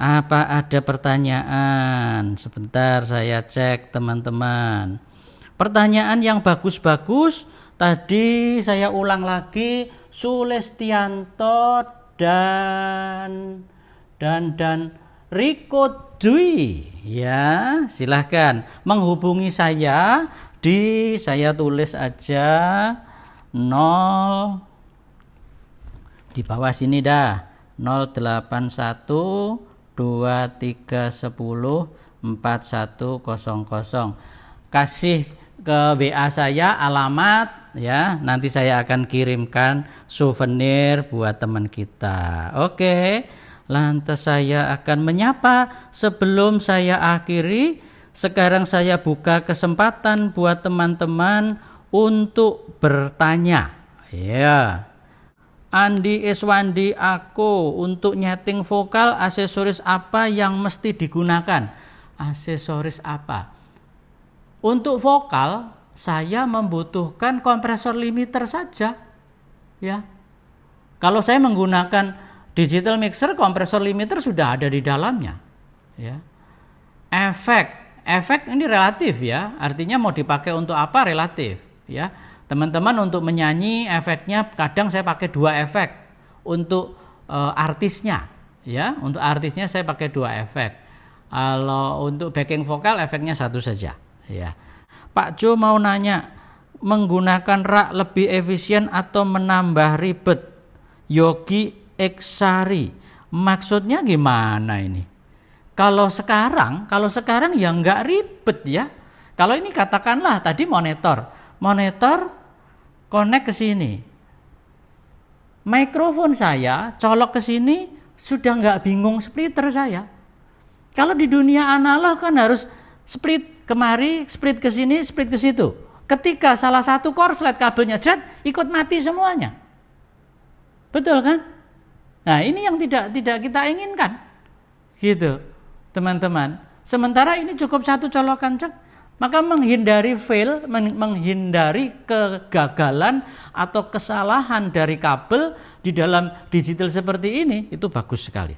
Apa ada pertanyaan? Sebentar saya cek teman-teman. Pertanyaan yang bagus-bagus tadi saya ulang lagi Sulestianto dan dan dan Riko Dwi ya silahkan menghubungi saya di saya tulis aja 0 di bawah sini dah 081 2310 4100 kasih ke WA saya alamat ya nanti saya akan kirimkan souvenir buat teman kita oke lantas saya akan menyapa sebelum saya akhiri sekarang saya buka kesempatan buat teman-teman untuk bertanya ya Andi Iswandi aku untuk nyeting vokal aksesoris apa yang mesti digunakan? Aksesoris apa? Untuk vokal saya membutuhkan kompresor limiter saja. Ya. Kalau saya menggunakan digital mixer kompresor limiter sudah ada di dalamnya. Ya. Efek, efek ini relatif ya. Artinya mau dipakai untuk apa relatif, ya Teman-teman untuk menyanyi efeknya kadang saya pakai dua efek untuk e, artisnya ya, untuk artisnya saya pakai dua efek. Kalau untuk backing vokal efeknya satu saja ya. Pak Jo mau nanya menggunakan rak lebih efisien atau menambah ribet? Yogi Eksari. Maksudnya gimana ini? Kalau sekarang, kalau sekarang ya nggak ribet ya. Kalau ini katakanlah tadi monitor, monitor connect ke sini. Mikrofon saya colok ke sini sudah nggak bingung splitter saya. Kalau di dunia analog kan harus split kemari, split ke sini, split ke situ. Ketika salah satu korslet kabelnya jet, ikut mati semuanya. Betul kan? Nah ini yang tidak tidak kita inginkan. Gitu teman-teman. Sementara ini cukup satu colokan cek, maka menghindari fail, menghindari kegagalan atau kesalahan dari kabel di dalam digital seperti ini itu bagus sekali.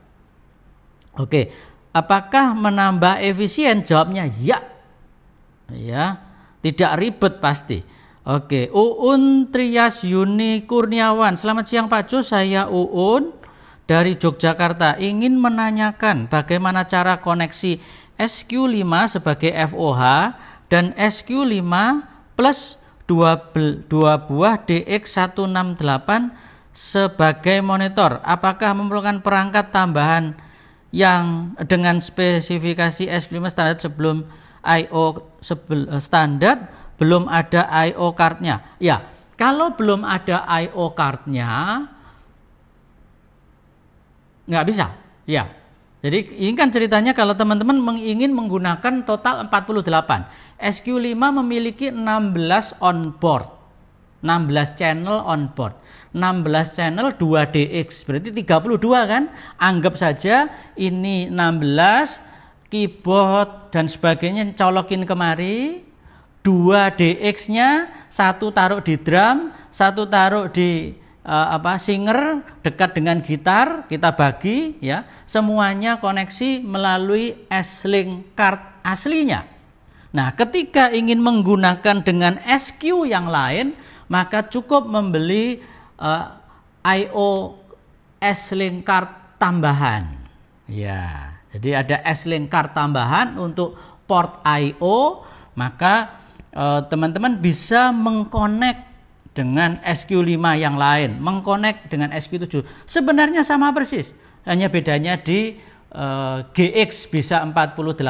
Oke, apakah menambah efisien? Jawabnya ya. Ya, tidak ribet pasti. Oke, Uun Trias Yuni Kurniawan. Selamat siang Pak Jo, saya Uun dari Yogyakarta ingin menanyakan bagaimana cara koneksi SQ5 sebagai FOH dan SQ5 plus 2, 2 buah DX168 sebagai monitor. Apakah memerlukan perangkat tambahan yang dengan spesifikasi SQ5 standar sebelum IO sebel, eh, standar belum ada IO cardnya. Ya, kalau belum ada IO cardnya nggak bisa. Ya, jadi ini kan ceritanya kalau teman-teman ingin menggunakan total 48. SQ5 memiliki 16 on board. 16 channel on board. 16 channel 2DX. Berarti 32 kan? Anggap saja ini 16 keyboard dan sebagainya colokin kemari. 2 DX-nya satu taruh di drum, satu taruh di uh, apa singer dekat dengan gitar kita bagi ya semuanya koneksi melalui S-Link card aslinya. Nah, ketika ingin menggunakan dengan SQ yang lain, maka cukup membeli uh, eh, IO S-Link card tambahan. Ya, jadi ada S-Link card tambahan untuk port IO, maka eh, teman-teman teman -teman bisa mengkonek dengan SQ5 yang lain, mengkonek dengan SQ7. Sebenarnya sama persis, hanya bedanya di uh, eh, GX bisa 48,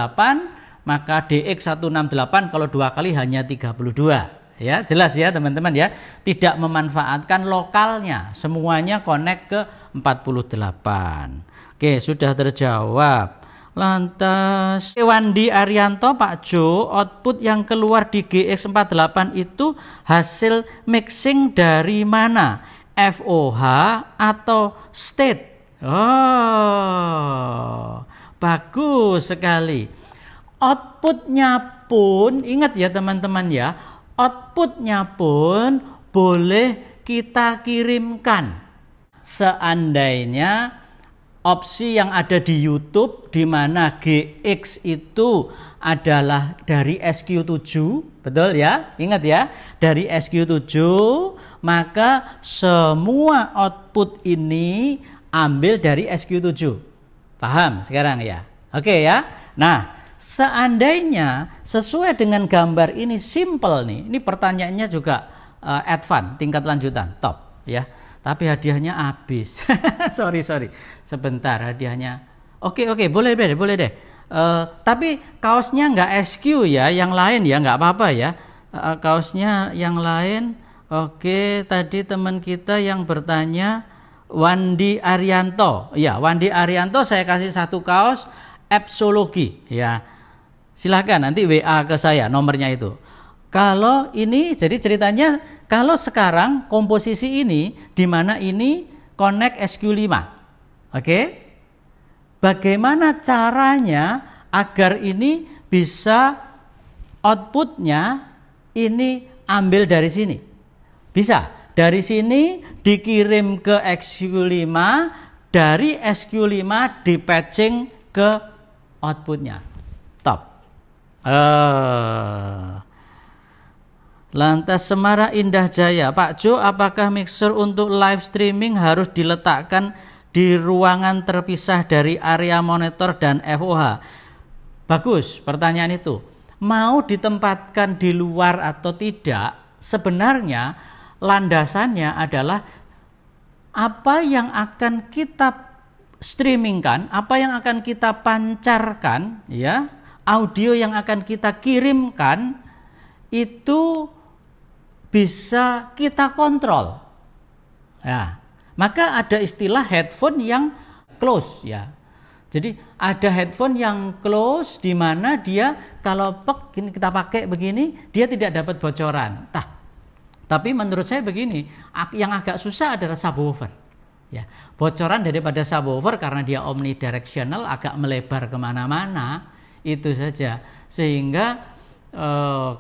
maka DX168 kalau dua kali hanya 32. Ya, jelas ya teman-teman ya. Tidak memanfaatkan lokalnya, semuanya connect ke 48. Oke, sudah terjawab. Lantas Wandi Arianto Pak Jo output yang keluar di GX48 itu hasil mixing dari mana? FOH atau state? Oh, bagus sekali. Outputnya pun, ingat ya teman-teman ya, outputnya pun boleh kita kirimkan. Seandainya opsi yang ada di YouTube di mana GX itu adalah dari SQ7, betul ya? Ingat ya, dari SQ7, maka semua output ini ambil dari SQ7. Paham sekarang ya? Oke ya. Nah, seandainya sesuai dengan gambar ini simple nih, ini pertanyaannya juga uh, advance, tingkat lanjutan, top ya tapi hadiahnya habis. sorry sorry, sebentar hadiahnya. Oke oke boleh deh boleh deh. Uh, tapi kaosnya nggak SQ ya, yang lain ya nggak apa-apa ya. Uh, kaosnya yang lain. Oke tadi teman kita yang bertanya Wandi Arianto. Ya Wandi Arianto saya kasih satu kaos Epsologi ya. Silahkan nanti WA ke saya nomornya itu. Kalau ini jadi ceritanya kalau sekarang komposisi ini di mana ini connect SQ5. Oke. Okay? Bagaimana caranya agar ini bisa outputnya ini ambil dari sini? Bisa. Dari sini dikirim ke SQ5, dari SQ5 di patching ke outputnya. Top. Uh. Lantas Semarang Indah Jaya, Pak Jo, apakah mixer untuk live streaming harus diletakkan di ruangan terpisah dari area monitor dan FOH? Bagus pertanyaan itu. Mau ditempatkan di luar atau tidak, sebenarnya landasannya adalah apa yang akan kita streamingkan, apa yang akan kita pancarkan, ya, audio yang akan kita kirimkan itu bisa kita kontrol. Ya, maka ada istilah headphone yang close ya. Jadi ada headphone yang close di mana dia kalau pek ini kita pakai begini dia tidak dapat bocoran. Nah, tapi menurut saya begini, yang agak susah adalah subwoofer. Ya, bocoran daripada subwoofer karena dia omnidirectional agak melebar kemana-mana itu saja sehingga e,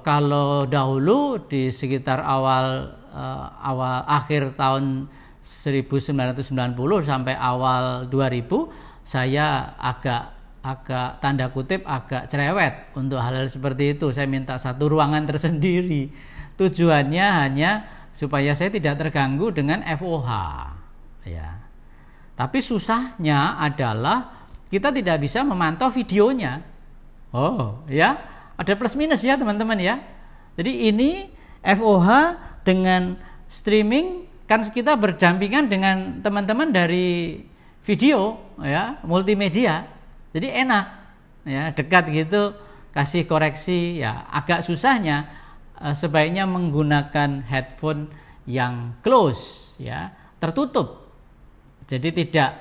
kalau dahulu di sekitar awal e, awal akhir tahun 1990 sampai awal 2000 saya agak agak tanda kutip agak cerewet untuk hal-hal seperti itu saya minta satu ruangan tersendiri tujuannya hanya supaya saya tidak terganggu dengan FOH ya tapi susahnya adalah kita tidak bisa memantau videonya oh ya ada plus minus ya teman-teman ya. Jadi ini FOH dengan streaming kan kita berdampingan dengan teman-teman dari video ya, multimedia. Jadi enak ya, dekat gitu kasih koreksi ya agak susahnya eh, sebaiknya menggunakan headphone yang close ya, tertutup. Jadi tidak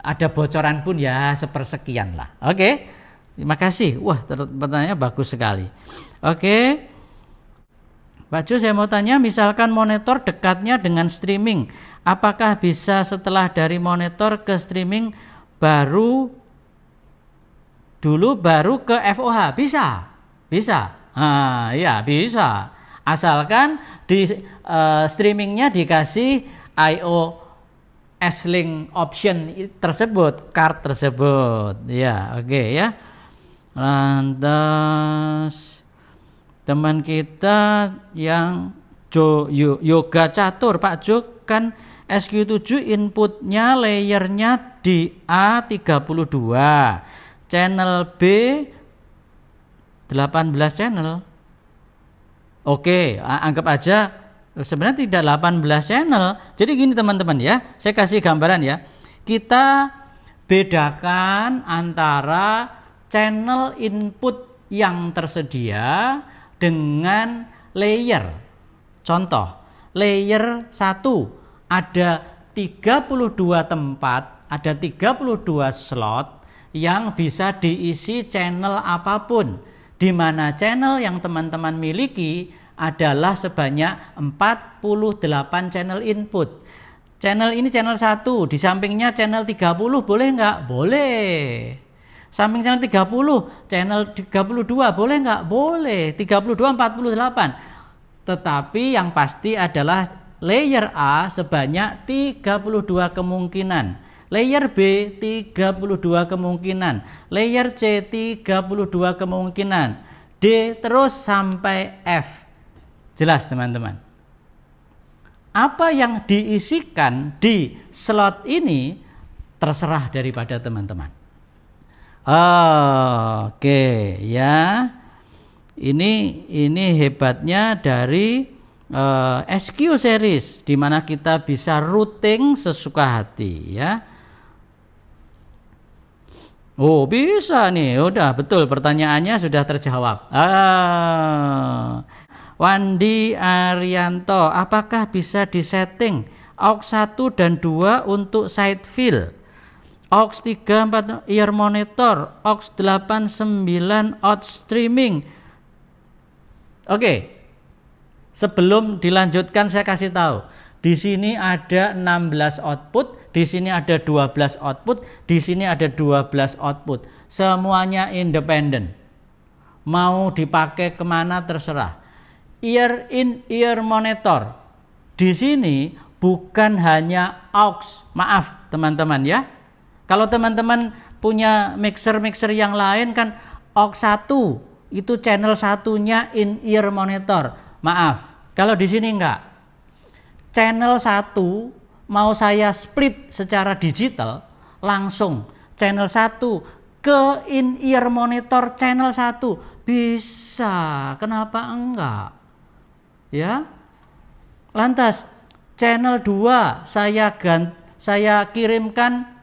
ada bocoran pun ya sepersekian lah. Oke. Okay? Terima kasih. Wah, pertanyaannya bagus sekali. Oke. Pak Jo, saya mau tanya, misalkan monitor dekatnya dengan streaming, apakah bisa setelah dari monitor ke streaming baru dulu baru ke FOH? Bisa, bisa. Ah, ya bisa. Asalkan di uh, streamingnya dikasih IO S-Link option tersebut, card tersebut. Iya, ya, oke okay, ya lantas teman kita yang jo, yoga catur Pak Jo kan SQ7 inputnya layernya di A32 channel B 18 channel Oke anggap aja eh, sebenarnya tidak 18 channel jadi gini teman-teman ya saya kasih gambaran ya kita bedakan antara channel input yang tersedia dengan layer. Contoh, layer 1 ada 32 tempat, ada 32 slot yang bisa diisi channel apapun. Di mana channel yang teman-teman miliki adalah sebanyak 48 channel input. Channel ini channel 1, di sampingnya channel 30 boleh nggak? Boleh. Samping channel 30, channel 32 boleh nggak? Boleh. 32 48. Tetapi yang pasti adalah layer A sebanyak 32 kemungkinan. Layer B 32 kemungkinan, layer C 32 kemungkinan, D terus sampai F. Jelas teman-teman. Apa yang diisikan di slot ini terserah daripada teman-teman. Oke okay, ya. Ini ini hebatnya dari uh, eh, SQ series di mana kita bisa routing sesuka hati ya. Oh bisa nih, udah betul pertanyaannya sudah terjawab. Ah. Wandi Arianto, apakah bisa disetting aux 1 dan 2 untuk side fill? aux 34 ear monitor, aux 89 out streaming. Oke. Sebelum dilanjutkan saya kasih tahu. Di sini ada 16 output, di sini ada 12 output, di sini ada 12 output. Semuanya independen. Mau dipakai kemana terserah. Ear in ear monitor. Di sini bukan hanya aux, maaf teman-teman ya kalau teman-teman punya mixer-mixer yang lain kan AUX1 itu channel satunya in ear monitor. Maaf, kalau di sini enggak. Channel 1 mau saya split secara digital langsung channel 1 ke in ear monitor channel 1 bisa kenapa enggak ya lantas channel 2 saya ganti saya kirimkan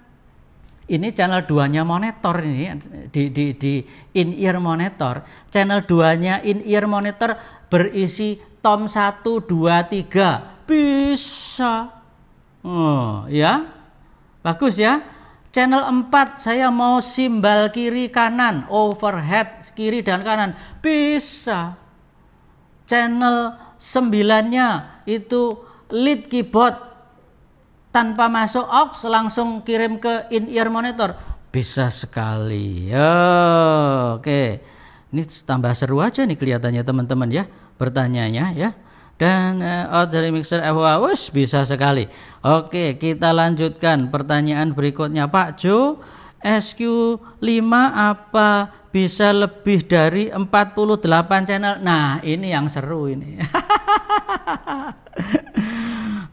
ini channel 2-nya monitor ini di di di in ear monitor. Channel 2-nya in ear monitor berisi tom 1 2 3 bisa. Oh, ya. Bagus ya. Channel 4 saya mau simbal kiri kanan, overhead kiri dan kanan. Bisa. Channel 9-nya itu lead keyboard tanpa masuk aux langsung kirim ke in-ear monitor bisa sekali ya oke ini tambah seru aja nih kelihatannya teman-teman ya bertanyanya ya dan uh, dari mixer Wus bisa sekali oke kita lanjutkan pertanyaan berikutnya Pak Jo SQ5 apa bisa lebih dari 48 channel nah ini yang seru ini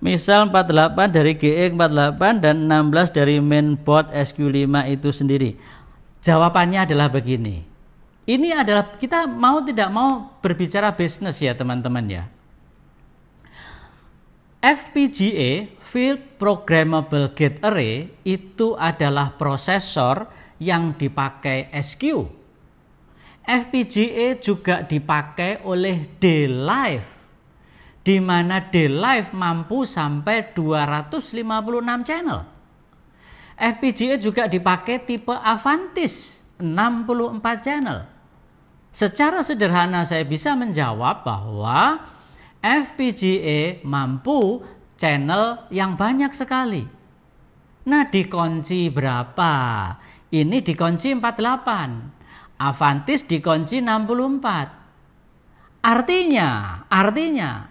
misal 48 dari GE 48 dan 16 dari mainboard SQ5 itu sendiri jawabannya adalah begini ini adalah kita mau tidak mau berbicara bisnis ya teman-teman ya FPGA Field Programmable Gate Array itu adalah prosesor yang dipakai SQ FPGA juga dipakai oleh d Life di mana D Live mampu sampai 256 channel. FPGA juga dipakai tipe Avantis 64 channel. Secara sederhana saya bisa menjawab bahwa FPGA mampu channel yang banyak sekali. Nah dikunci berapa? Ini dikunci 48. Avantis dikunci 64. Artinya, artinya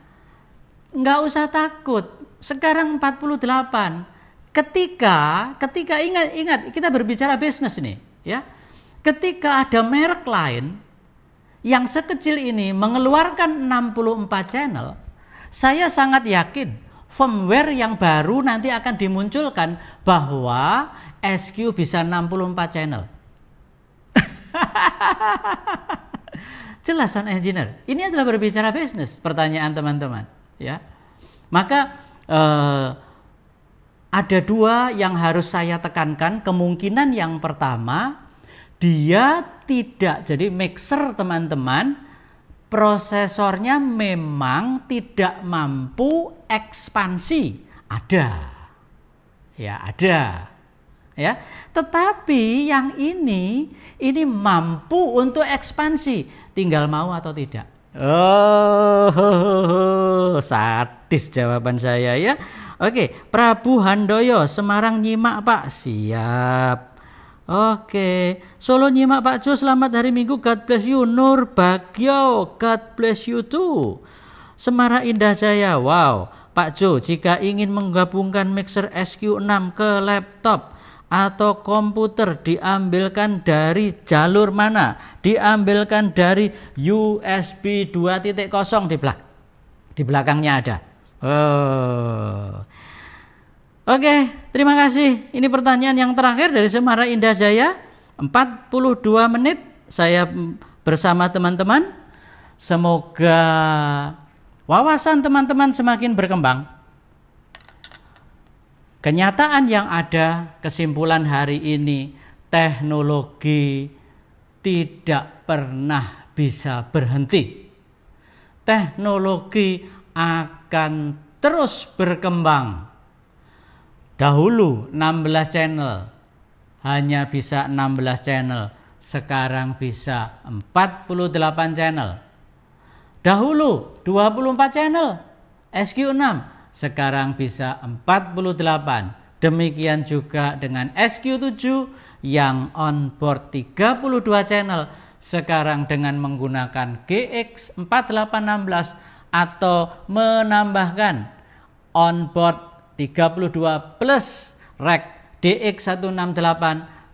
nggak usah takut. Sekarang 48. Ketika ketika ingat ingat kita berbicara bisnis ini, ya. Ketika ada merek lain yang sekecil ini mengeluarkan 64 channel, saya sangat yakin firmware yang baru nanti akan dimunculkan bahwa SQ bisa 64 channel. Jelasan engineer. Ini adalah berbicara bisnis pertanyaan teman-teman ya. Maka eh, ada dua yang harus saya tekankan. Kemungkinan yang pertama, dia tidak jadi mixer teman-teman prosesornya memang tidak mampu ekspansi ada ya ada ya tetapi yang ini ini mampu untuk ekspansi tinggal mau atau tidak Oh, ho, ho, ho. sadis jawaban saya ya. Oke, Prabu Handoyo, Semarang nyimak Pak. Siap. Oke, Solo nyimak Pak Jo, selamat hari Minggu, God bless you. Nur Bagyo, God bless you too. Semarang Indah Jaya, wow. Pak Jo, jika ingin menggabungkan mixer SQ6 ke laptop, atau komputer diambilkan dari jalur mana? Diambilkan dari USB 2.0 di belakang. Di belakangnya ada. Oh. Oke, okay, terima kasih. Ini pertanyaan yang terakhir dari Semara Indah Jaya. 42 menit saya bersama teman-teman. Semoga wawasan teman-teman semakin berkembang. Kenyataan yang ada kesimpulan hari ini teknologi tidak pernah bisa berhenti. Teknologi akan terus berkembang. Dahulu 16 channel, hanya bisa 16 channel, sekarang bisa 48 channel. Dahulu 24 channel, SQ6 sekarang bisa 48. Demikian juga dengan SQ7 yang on board 32 channel sekarang dengan menggunakan GX4816 atau menambahkan on board 32 plus rack DX168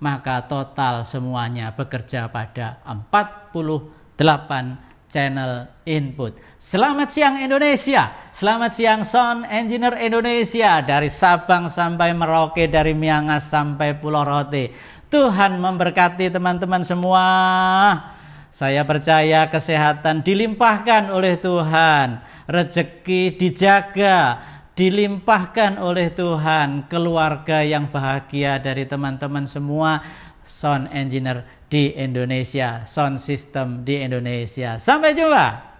maka total semuanya bekerja pada 48 channel input. Selamat siang Indonesia, selamat siang sound engineer Indonesia dari Sabang sampai Merauke, dari Miangas sampai Pulau Rote. Tuhan memberkati teman-teman semua. Saya percaya kesehatan dilimpahkan oleh Tuhan, rezeki dijaga, dilimpahkan oleh Tuhan, keluarga yang bahagia dari teman-teman semua sound engineer di Indonesia, sound system di Indonesia. Sampai jumpa.